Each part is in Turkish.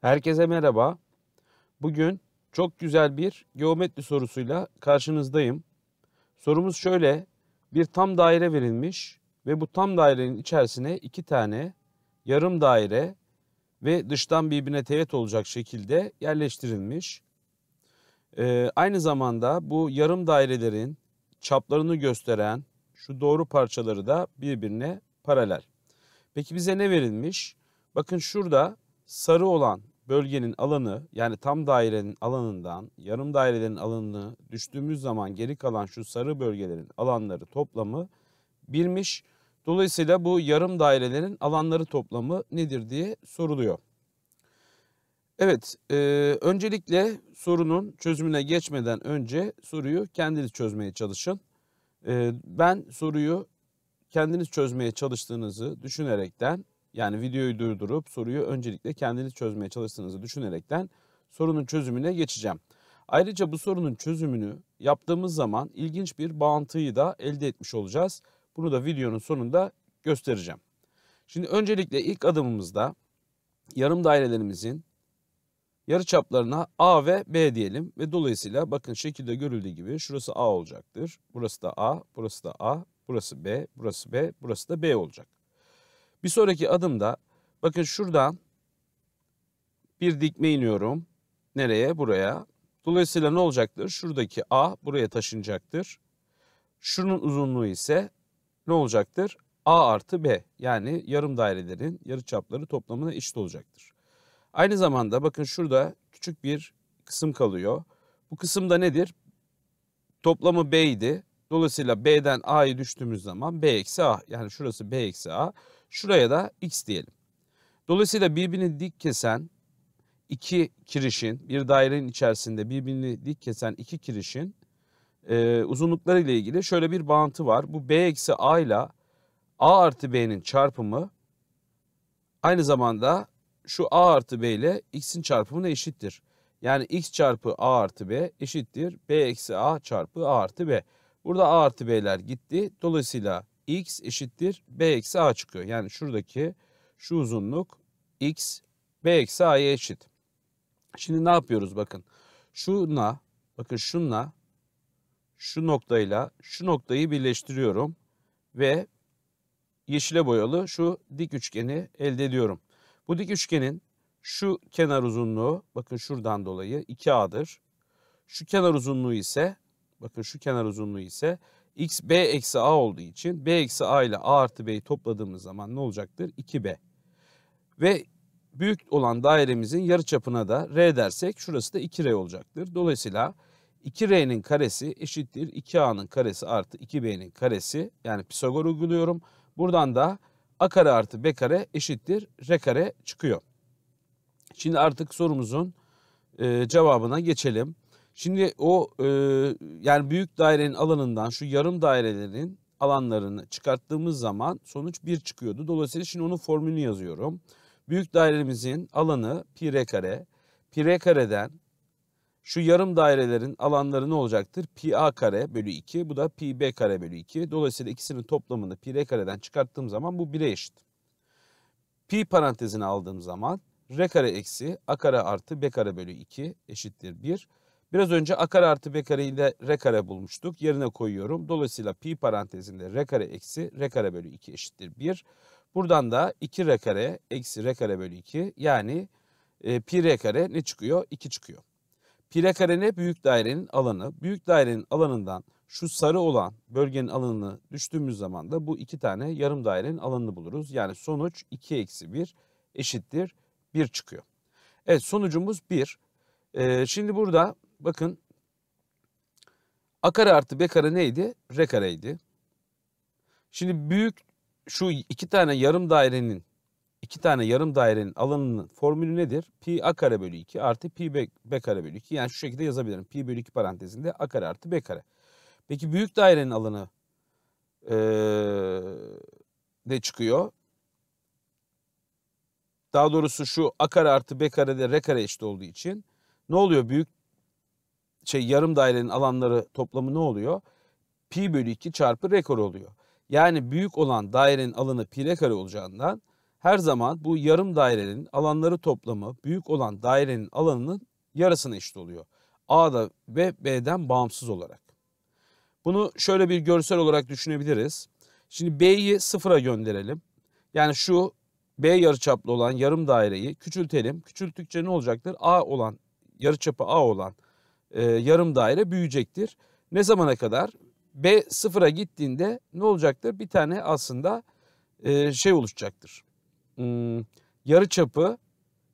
Herkese merhaba. Bugün çok güzel bir geometri sorusuyla karşınızdayım. Sorumuz şöyle. Bir tam daire verilmiş ve bu tam dairenin içerisine iki tane yarım daire ve dıştan birbirine teğet olacak şekilde yerleştirilmiş. Ee, aynı zamanda bu yarım dairelerin çaplarını gösteren şu doğru parçaları da birbirine paralel. Peki bize ne verilmiş? Bakın şurada sarı olan bölgenin alanı yani tam dairenin alanından yarım dairelerin alanını düştüğümüz zaman geri kalan şu sarı bölgelerin alanları toplamı birmiş. Dolayısıyla bu yarım dairelerin alanları toplamı nedir diye soruluyor. Evet, e, öncelikle sorunun çözümüne geçmeden önce soruyu kendiniz çözmeye çalışın. E, ben soruyu kendiniz çözmeye çalıştığınızı düşünerekten yani videoyu durdurup soruyu öncelikle kendiniz çözmeye çalıştığınızı düşünerekten sorunun çözümüne geçeceğim. Ayrıca bu sorunun çözümünü yaptığımız zaman ilginç bir bağıntıyı da elde etmiş olacağız. Bunu da videonun sonunda göstereceğim. Şimdi öncelikle ilk adımımızda yarım dairelerimizin yarı çaplarına A ve B diyelim ve dolayısıyla bakın şekilde görüldüğü gibi şurası A olacaktır. Burası da A, burası da A, burası B, burası B, burası da B olacak. Bir sonraki adımda bakın şuradan bir dikme iniyorum. Nereye? Buraya. Dolayısıyla ne olacaktır? Şuradaki A buraya taşınacaktır. Şunun uzunluğu ise ne olacaktır? A artı B yani yarım dairelerin yarı çapları toplamına eşit olacaktır. Aynı zamanda bakın şurada küçük bir kısım kalıyor. Bu kısımda nedir? Toplamı B idi. Dolayısıyla B'den A'yı düştüğümüz zaman B eksi A yani şurası B eksi A. Şuraya da x diyelim. Dolayısıyla birbirini dik kesen iki kirişin bir dairenin içerisinde birbirini dik kesen iki kirişin e, uzunlukları ile ilgili şöyle bir bağıntı var. Bu b eksi a ile a artı b'nin çarpımı aynı zamanda şu a artı b ile x'in çarpımına eşittir. Yani x çarpı a artı b eşittir b eksi a çarpı a artı b. Burada a artı b'ler gitti. Dolayısıyla x eşittir b eksi a çıkıyor. Yani şuradaki şu uzunluk x b eksi a'ya eşit. Şimdi ne yapıyoruz bakın. Şuna bakın şunla şu noktayla şu noktayı birleştiriyorum ve yeşile boyalı şu dik üçgeni elde ediyorum. Bu dik üçgenin şu kenar uzunluğu bakın şuradan dolayı 2A'dır. Şu kenar uzunluğu ise bakın şu kenar uzunluğu ise x b eksi a olduğu için b eksi a ile a artı b'yi topladığımız zaman ne olacaktır? 2b. Ve büyük olan dairemizin yarıçapına da r dersek şurası da 2r olacaktır. Dolayısıyla 2r'nin karesi eşittir 2a'nın karesi artı 2b'nin karesi. Yani Pisagor uyguluyorum. Buradan da a kare artı b kare eşittir r kare çıkıyor. Şimdi artık sorumuzun e, cevabına geçelim. Şimdi o e, yani büyük dairenin alanından şu yarım dairelerin alanlarını çıkarttığımız zaman sonuç 1 çıkıyordu. Dolayısıyla şimdi onun formülünü yazıyorum. Büyük dairemizin alanı pi r kare. Pi r kareden şu yarım dairelerin alanları ne olacaktır? Pi a kare bölü 2 bu da pi b kare bölü 2. Dolayısıyla ikisinin toplamını pi r kareden çıkarttığım zaman bu 1'e eşit. Pi parantezini aldığım zaman r kare eksi a kare artı b kare bölü 2 eşittir 1. Biraz önce a kare artı b kare ile r kare bulmuştuk. Yerine koyuyorum. Dolayısıyla pi parantezinde r kare eksi r kare bölü 2 eşittir 1. Buradan da 2 r kare eksi r kare bölü 2 yani e, pi r kare ne çıkıyor? 2 çıkıyor. Pi r kare ne? Büyük dairenin alanı. Büyük dairenin alanından şu sarı olan bölgenin alanını düştüğümüz zaman da bu iki tane yarım dairenin alanını buluruz. Yani sonuç 2 eksi 1 eşittir 1 çıkıyor. Evet sonucumuz 1. Ee, şimdi burada Bakın a kare artı b kare neydi? R kareydi. Şimdi büyük şu iki tane yarım dairenin iki tane yarım dairenin alanının formülü nedir? Pi a kare bölü 2 artı pi b, b kare bölü 2. Yani şu şekilde yazabilirim. Pi bölü 2 parantezinde a kare artı b kare. Peki büyük dairenin alanı ee, ne çıkıyor? Daha doğrusu şu a kare artı b kare de r kare eşit olduğu için ne oluyor? Büyük şey yarım dairenin alanları toplamı ne oluyor? Pi bölü 2 çarpı rekor oluyor. Yani büyük olan dairenin alanı pi kare olacağından her zaman bu yarım dairenin alanları toplamı büyük olan dairenin alanının yarısına eşit oluyor. A'da ve B'den bağımsız olarak. Bunu şöyle bir görsel olarak düşünebiliriz. Şimdi B'yi sıfıra gönderelim. Yani şu B yarıçaplı olan yarım daireyi küçültelim. Küçülttükçe ne olacaktır? A olan yarıçapı A olan e, yarım daire büyüyecektir. Ne zamana kadar? B sıfıra gittiğinde ne olacaktır? Bir tane aslında e, şey oluşacaktır. Hmm, yarı çapı,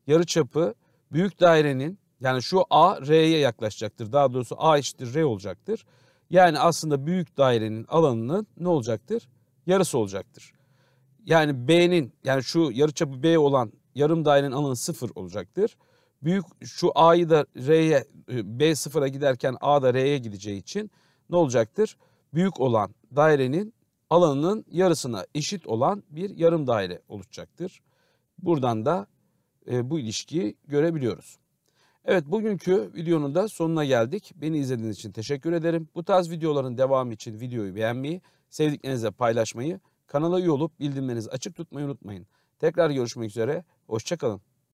yarı çapı büyük dairenin yani şu A R'ye yaklaşacaktır. Daha doğrusu A eşittir R olacaktır. Yani aslında büyük dairenin alanının ne olacaktır? Yarısı olacaktır. Yani B'nin yani şu yarı çapı B olan yarım dairenin alanı sıfır olacaktır büyük şu A'yı da R'ye e, B sıfıra giderken A da R'ye gideceği için ne olacaktır? Büyük olan dairenin alanının yarısına eşit olan bir yarım daire oluşacaktır. Buradan da e, bu ilişkiyi görebiliyoruz. Evet bugünkü videonun da sonuna geldik. Beni izlediğiniz için teşekkür ederim. Bu tarz videoların devamı için videoyu beğenmeyi, sevdiklerinizle paylaşmayı, kanala üye olup bildirimlerinizi açık tutmayı unutmayın. Tekrar görüşmek üzere, hoşçakalın.